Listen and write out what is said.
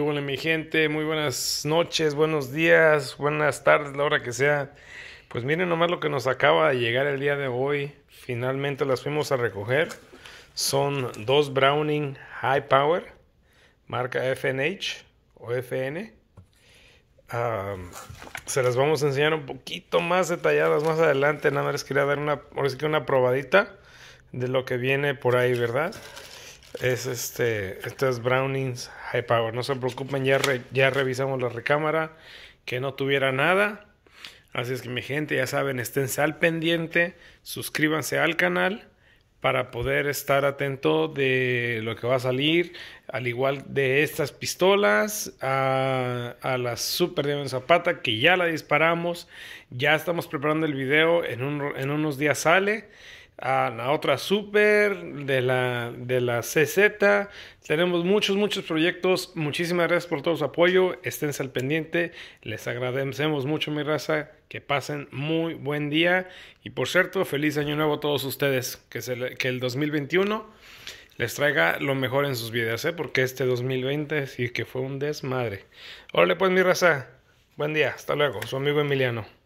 hola mi gente? Muy buenas noches, buenos días, buenas tardes, la hora que sea. Pues miren nomás lo que nos acaba de llegar el día de hoy. Finalmente las fuimos a recoger. Son dos Browning High Power, marca FNH o FN. Ah, se las vamos a enseñar un poquito más detalladas más adelante. Nada más les quería dar una, que una probadita de lo que viene por ahí, ¿verdad? es este, esto es Brownings High Power. No se preocupen, ya, ya revisamos la recámara, que no tuviera nada. Así es que mi gente, ya saben, estén al pendiente, suscríbanse al canal para poder estar atento de lo que va a salir, al igual de estas pistolas, a, la Super Demon Zapata, que ya la disparamos, ya estamos preparando el video, en, en unos días sale a la otra Super, de la, de la CZ. Tenemos muchos, muchos proyectos. Muchísimas gracias por todo su apoyo. Esténse al pendiente. Les agradecemos mucho, mi raza. Que pasen muy buen día. Y por cierto, feliz año nuevo a todos ustedes. Que, que el 2021 les traiga lo mejor en sus vidas, ¿eh? porque este 2020 sí que fue un desmadre. Órale, pues, mi raza. Buen día. Hasta luego. Su amigo Emiliano.